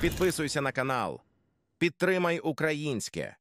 Підписуйся на канал. Підтримай українське.